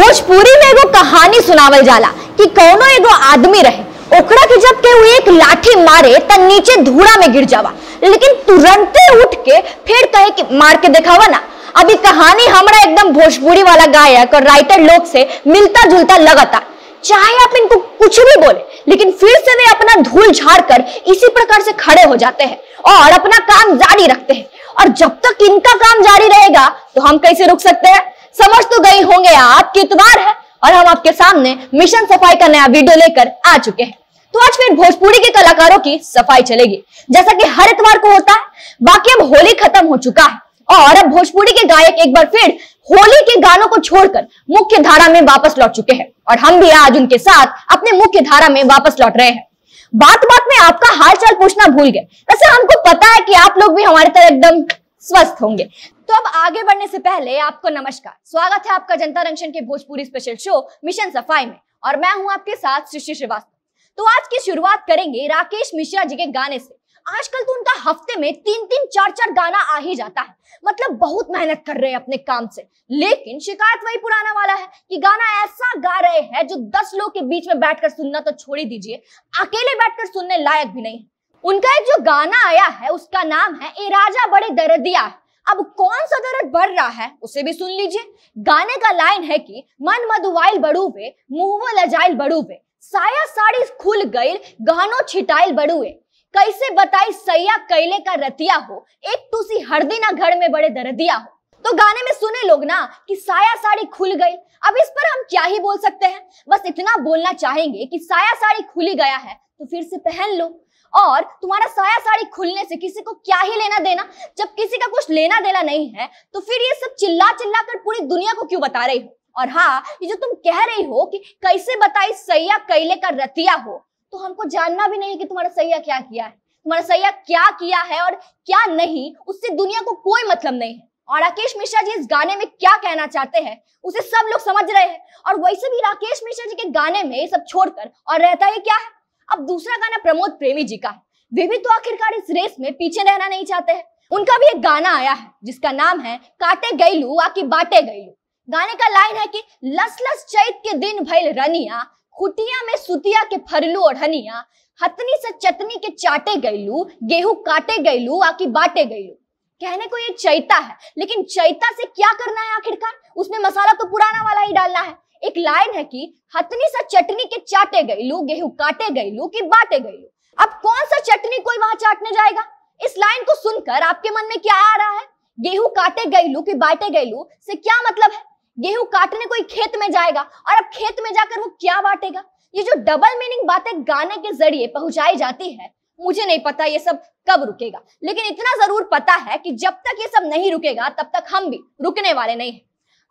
भोजपुरी में एगो कहानी सुनावल जाला कि कौनो एगो आदमी रहे ओकरा के जब के एक लाठी मारे त नीचे धूड़ा में गिर जावा लेकिन तुरंत उठ के फिर कहे कि मार के दिखावा ना अभी कहानी हमरा एकदम भोजपुरी वाला गायक और राइटर लोग से मिलता जुलता लगता चाहे आप इनको कुछ भी बोले लेकिन फिर से वे अपना धूल झाड़ कर इसी प्रकार से खड़े हो जाते हैं और अपना काम जारी रखते हैं और जब तक इनका काम जारी रहेगा तो हम कैसे रुक सकते हैं समझ तो गई होंगे आप कि इतवार है और हम आपके सामने मिशन सफाई का नया वीडियो लेकर आ चुके हैं तो आज फिर भोजपुरी के कलाकारों की सफाई चलेगी जैसा कि हर इतवार को होता है बाकी अब होली खत्म हो चुका है और अब भोजपुरी के गायक एक बार फिर होली के गानों को छोड़कर मुख्य धारा में वापस लौट चुके हैं और हम भी आज उनके साथ अपने मुख्य धारा में वापस लौट रहे हैं बात बात में आपका हाल चाल पूछना भूल गए वैसे हमको पता है कि आप लोग भी हमारे तरह एकदम स्वस्थ होंगे तो अब आगे बढ़ने से पहले आपको नमस्कार स्वागत है आपका जनता रंक्षण के भोजपुरी स्पेशल शो मिशन सफाई में और मैं हूं आपके साथ सृष्टि श्रीवास्तव तो आज की शुरुआत करेंगे राकेश मिश्रा जी के गाने से आजकल तो उनका हफ्ते में तीन तीन चार चार गाना आ ही जाता है मतलब बहुत मेहनत कर रहे हैं अपने काम से लेकिन शिकायत वही पुराना वाला है कि गाना ऐसा गा रहे हैं जो दस लोग के बीच में बैठकर सुनना तो छोड़ ही दीजिए अकेले बैठकर सुनने लायक भी नहीं उनका एक जो गाना आया है उसका नाम है ए राजा बड़े दरदिया है अब कौन सा दर्द बढ़ रहा है उसे भी सुन लीजिए गाने का लाइन है कि मन मधुवाइल मुंह मुहवो लजाइल बड़ूवे साया साड़ी खुल गई गहनो छिटाइल बड़ुए कैसे बताई सैया कैले का रतिया हो एक तुसी हरदी ना घर में बड़े दर्दिया हो तो गाने में सुने लोग ना कि साया साड़ी खुल गई अब इस पर हम क्या ही बोल सकते हैं बस इतना बोलना चाहेंगे कि साया साड़ी खुली गया है तो फिर से पहन लो और तुम्हारा साया साड़ी खुलने से किसी को क्या ही लेना देना जब किसी का कुछ लेना देना नहीं है तो फिर ये सब चिल्ला चिल्ला कर पूरी दुनिया को क्यों बता रही हो और हाँ ये जो तुम कह रही हो कि कैसे बताई सैया कैले का रतिया हो तो हमको जानना भी नहीं कि तुम्हारा सैया क्या किया है तुम्हारा सैया क्या किया है और क्या नहीं उससे दुनिया को कोई मतलब नहीं है और राकेश मिश्रा जी इस गाने में क्या कहना चाहते हैं उसे सब लोग समझ रहे हैं और वैसे भी राकेश मिश्रा जी के गाने में सब छोड़कर और रहता है क्या है अब दूसरा गाना प्रमोद प्रेमी जी का है वे भी तो आखिरकार इस रेस में पीछे रहना नहीं चाहते हैं उनका भी एक गाना आया है जिसका नाम है काटे गई लू आकी बाटे गई लू गाने का लाइन है कि लस लस चैत के दिन भैल रनिया कुटिया में सुतिया के फरलू और हनिया हतनी से चटनी के चाटे गई लू गेहूं काटे गई लू आकी बाटे गई लू कहने को ये चैता है लेकिन चैता से क्या करना है आखिरकार उसमें मसाला तो पुराना वाला ही डालना है एक लाइन है कि हथनी सा चटनी के चाटे गई लू गेहूं काटे गई लू की बाटे गई लू अब कौन सा चटनी कोई वहां चाटने जाएगा इस लाइन को सुनकर आपके मन में क्या आ रहा है गेहूं काटे गई लू की बाटे गई लू से क्या मतलब है गेहूं काटने कोई खेत में जाएगा और अब खेत में जाकर वो क्या बांटेगा ये जो डबल मीनिंग बातें गाने के जरिए पहुंचाई जाती है मुझे नहीं पता ये सब कब रुकेगा लेकिन इतना जरूर पता है कि जब तक ये सब नहीं रुकेगा तब तक हम भी रुकने वाले नहीं है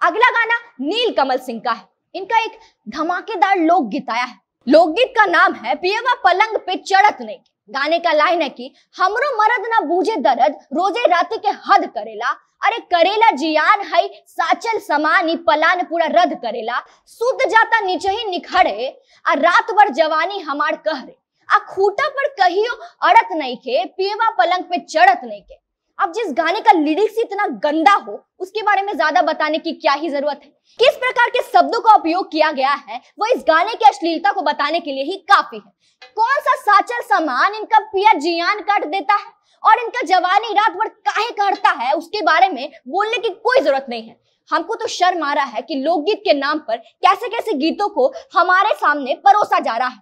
अगला गाना नील कमल सिंह का है इनका एक धमाकेदार लोकगीत आया है लोकगीत का नाम है पियवा पलंग पे चढ़त नहीं गाने का लाइन है कि हमरो मरद ना बूझे दर्द रोजे रात के हद करेला अरे करेला जियान है साचल समानी पलान पूरा रद करेला सुत जाता नीचे ही निखड़े आ रात भर जवानी हमार कहरे आ खूटा पर कहियो अड़त नहीं के पियवा पलंग पे चढ़त नहीं के अब जिस गाने का लिरिक्स इतना गंदा हो उसके बारे में ज्यादा बताने की क्या ही जरूरत है किस प्रकार के शब्दों का उपयोग किया गया है वो इस गाने की अश्लीलता को बताने के लिए ही काफी है कौन सा साचर सामान इनका पिया जियान काट देता है और इनका जवानी रात भर काहे काटता है उसके बारे में बोलने की कोई जरूरत नहीं है हमको तो शर्म आ रहा है कि लोकगीत के नाम पर कैसे कैसे गीतों को हमारे सामने परोसा जा रहा है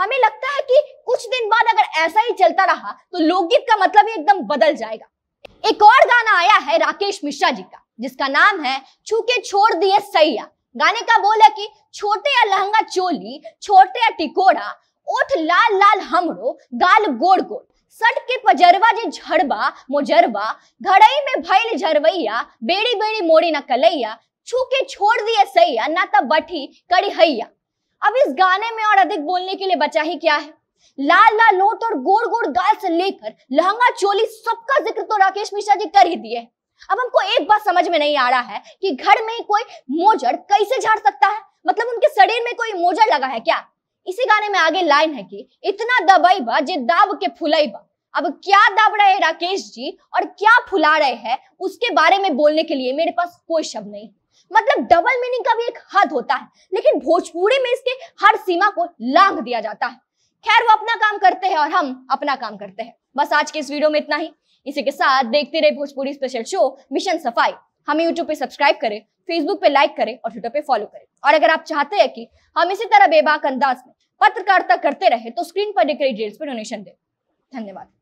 हमें लगता है कि कुछ दिन बाद अगर ऐसा ही चलता रहा तो लोकगीत का मतलब ही एकदम बदल जाएगा एक और गाना आया है राकेश मिश्रा जी का जिसका नाम है छूके छोड़ दिए सैया गाने का बोल है कि छोटे या लहंगा चोली छोटे या टिकोड़ा ओठ लाल लाल हमरो गाल गोड़ गोड़ सट के पजरवा जे झड़बा मोजरवा घड़ई में भैल झरवैया बेड़ी बेड़ी मोड़ी न कलैया छू के छोड़ दिए सैया ना तब बठी कड़ी हैया अब इस गाने में और अधिक बोलने के लिए बचा ही क्या है लाल लाल लोट और गोड़ गोड़ गाल से लेकर लहंगा चोली सबका जिक्र तो राकेश मिश्रा जी कर ही दिए अब हमको एक बात समझ में नहीं आ रहा है कि घर में कोई मोजर कैसे झाड़ सकता है मतलब उनके शरीर में कोई मोजर लगा है क्या इसी गाने में आगे लाइन है कि इतना दबाई बा जे दाब के फुलाई बा अब क्या दाब रहे हैं राकेश जी और क्या फुला रहे हैं उसके बारे में बोलने के लिए मेरे पास कोई शब्द नहीं मतलब डबल मीनिंग का भी एक हद होता है लेकिन भोजपुरी में इसके हर सीमा को लांघ दिया जाता है खैर वो अपना काम करते हैं और हम अपना काम करते हैं बस आज के इस वीडियो में इतना ही इसी के साथ देखते रहे भोजपुरी स्पेशल शो मिशन सफाई हमें यूट्यूब पे सब्सक्राइब करें फेसबुक पे लाइक करें और ट्विटर पे फॉलो करें और अगर आप चाहते हैं कि हम इसी तरह बेबाक अंदाज में पत्रकारिता करते तो रहे तो स्क्रीन पर दिख रही डिटेल्स पर डोनेशन दें धन्यवाद